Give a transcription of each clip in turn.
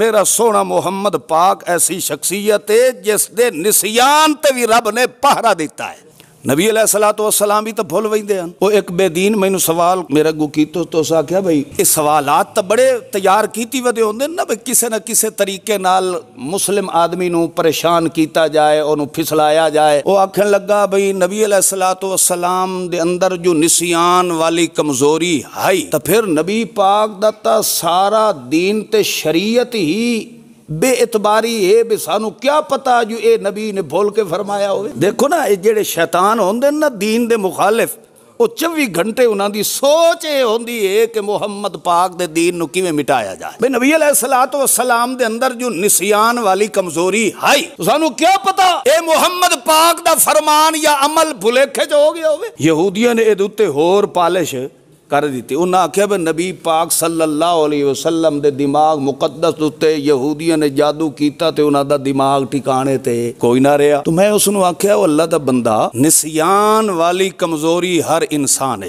ਮੇਰਾ ਸੋਹਣਾ ਮੁਹੰਮਦ ਪਾਕ ਐਸੀ ਸ਼ਖਸੀਅਤ ਹੈ ਜਿਸ ਦੇ ਨਿਸਿਆਨ ਤੇ ਵੀ ਰੱਬ ਨੇ ਪਹਿਰਾ ਦਿੱਤਾ ਹੈ नबी सलात सलाम भी तो भूल वेंदे हन ओ एक बेदीन मैंने सवाल मेरे गु की तो, तो क्या भाई ए सवालात तो बड़े तैयार किए वदे होंदे ना भाई किसी ना किसी तरीके नाल मुस्लिम आदमी नु परेशान कीता जाए और फिसलाया जाए वो आखन लगा भाई नबी सलात सलाम दे अंदर जो निसियान वाली कमजोरी है तो फिर नबी पाक दत्ता सारा दीन ते शरीयत ही बेइतबारी है भी सानू क्या पता जो ये नबी ने बोल के फरमाया हो देखो ना ये जेडे शैतान होंगे ना दीन दे मुखालिफ वो चौबी घंटे उन्होंने सोच ये होंगी है कि मुहम्मद पाक के दीन को किमें मिटाया जाए बे नबी सलाह तो सलाम के अंदर जो निसियान वाली कमजोरी हाई तो सानू क्या पता ये मुहम्मद पाक का फरमान या अमल भुलेखे च हो गया हो यहूदियों ने ये उत्ते होर पालिश कर दी उन्हें आख्या भी नबी पाक सल्ला वसलम के दिमाग मुकदस उत्ते यूदिया ने जादू किया उन्होंने दिमाग टिकाने ते कोई ना रहा तो मैं उसने आख्या अल्लाह का बंदा निसयान वाली कमजोरी हर इंसान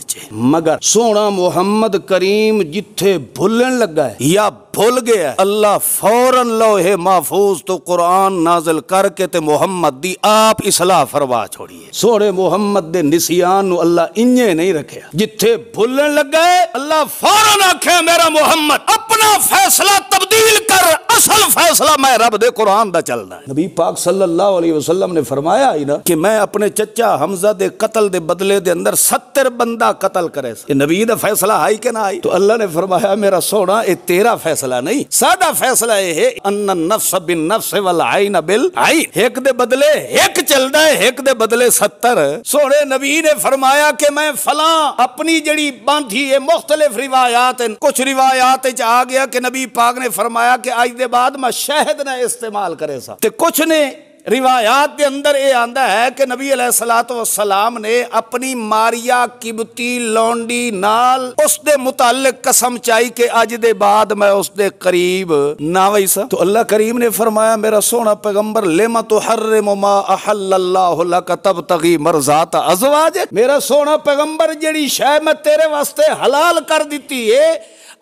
मगर सोना मुहमद करीम जिथे भुलन लगा है या भूल गया अल्लाह फौरन लो हे महफूज तो कुरान नाजल करके ते मुहम्मद दी आप इसलाह फरवा छोड़िए सोने मुहम्मद के निसियान अल्लाह इंजे नहीं रखे जिथे भुलन लग गए अल्लाह फौरन आखे मेरा मोहम्मद अपना फैसला तब्दील कर असल फैसला फैसला मैं रब दे कुरान ਦਾ ਚੱਲਦਾ ਹੈ नबी पाक सल्लल्लाहु अलैहि वसल्लम ने फरमाया ही ना कि मैं अपने चचा हमजा दे कतल दे बदले दे अंदर सत्तर बंदा कतल करे ਇਹ ਨਬੀ ਦਾ ਫੈਸਲਾ ਆਈ ਕਿ ਨਾ ਆਈ तो अल्लाह ने फरमाया मेरा सोना ये तेरा फैसला नहीं साडा फैसला ये है अन्न नफ्स बिन नफ्स वल आइन बिल आई एक दे बदले एक चलदा है एक दे बदले 70 सोने नबी ने फरमाया कि मैं फला अपनी जड़ी बांधी है मुख्तलिफ रिवायात कुछ रिवायात आ गया कि नबी पाक ने फरमाया कि आज दे बाद मैं शहद ਨਾ इस्तेमाल करे ਸਾ ਤੇ ਕੁਝ ਨੇ रिवायात के अंदर यह आंदा है कि नबी सलात वसलाम ने अपनी मारिया किबती लौंडी नाल उसके मुतालिक कसम चाई के अज दे बाद मैं उसके करीब ना वही सा तो अल्लाह करीम ने फरमाया मेरा सोना पैगंबर लेमा तो हर रे मोमा अहल्ला तब तगी मरजात अजवाज मेरा सोना पैगंबर जड़ी शह मैं तेरे वास्ते हलाल कर दी है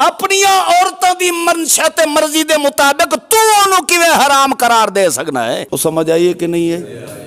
अपन औरतों की मनशा मर्जी के मुताबिक तू ओनू किराम करार देना है वो तो समझ आई है कि नहीं है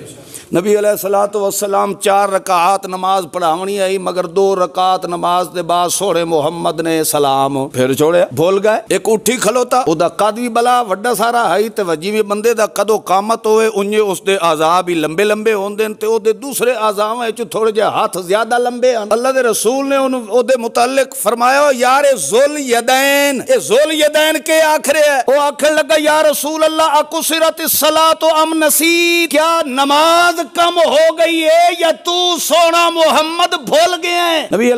नबी सलात वसलाम चार रकात नमाज पढ़ावनी आई मगर दो रकात नमाज के बाद सोरे मुहम्मद ने सलाम फिर छोड़े भूल गए एक उठी खलोता ओदा कद भी बला वड्डा सारा है ते वजी भी बंदे दा कदो कामत होए उन्हें उसके आजा भी लंबे लंबे होंदे ते ओदे दूसरे आजावां विच थोड़े जे हाथ ज्यादा लंबे हन अल्लाह दे रसूल ने उन ओदे मुतलक फरमाया यार जुल यदैन ए जुल यदैन के आखरे है ओ आखर लगा या रसूल अल्लाह अकुसरत सलात व अम नसी क्या नमाज कम हो गई है या तू सोना मोहम्मद भूल गया है नबी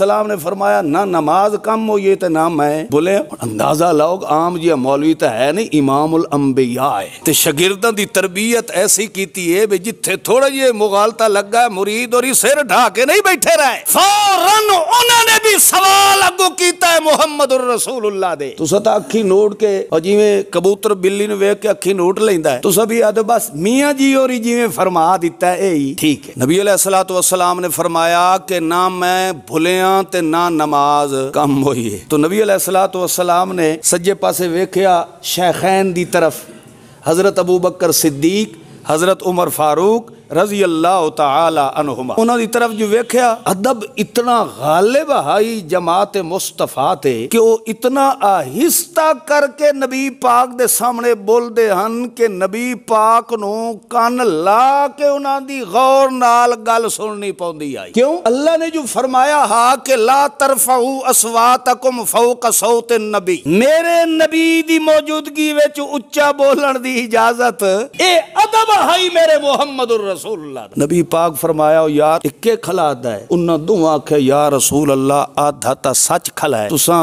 सलाम ने फरमाया ना नमाज कम हो ये तो नाम है बोले अंदाजा लाओ आम जी मौलवी तो है नहीं इमाम उल अंबिया है ते शागिर्दा की तरबियत ऐसी की है भी जिथे थोड़ा जे मुगालता लगा मुरीद और सिर ढा के नहीं बैठे रहे फौरन उन्होंने भी सवाल अगो कीता है रसूल उल्ला दे तुसा तो अखी नोट के और जिवें कबूतर बिल्ली नु वेख के अखी नोट लेंदा है तुसा भी आदे बस मिया जी और जिम्मे फरमा दिता है यही ठीक है नबी अलैहि वसलाम ने फरमाया कि ना मैं भुलिया ते ना नमाज कम हो तो नबी अलैहि वसलाम ने सजे पासे वेख्या शैखैन की तरफ हजरत अबू बकर सिद्दीक हजरत उमर फारूक रजी अल्लाह तहुमा उन्होंने तरफ जो वेख्या अदब इतना गालिब हाई जमात मुस्तफा थे कि वो इतना आहिस्ता करके नबी पाक दे सामने बोलते हैं कि नबी पाक नु कान ला के उन्होंने गौर नाल गल सुननी पौंदी आई क्यों अल्लाह ने जो फरमाया हा के ला तरफाऊ असवातकुम फौक सौत नबी मेरे नबी दी मौजूदगी विच उच्चा बोलन दी इजाजत ए अदब हाई मेरे मोहम्मद रसूल नबी पाक फरमाया यार इक्के खलादा है उन्हें दो आखे या रसूल अल्लाह आधा ता सच खला है तुसा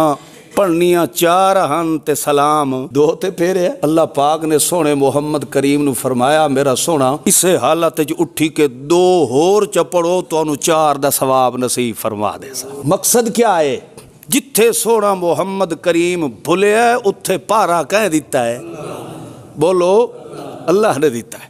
पढ़निया चार हन ते सलाम दो ते फेरे अल्लाह पाक ने सोने मुहम्मद करीम नु फरमाया मेरा सोना इसे हालत च उठी के दो होर चपड़ो पढ़ो तो चार दा सवाब नसीब फरमा दे मकसद क्या है जिथे सोना मुहम्मद करीम भुलिया उत्थे पारा कह दिता है बोलो अल्लाह ने दिता है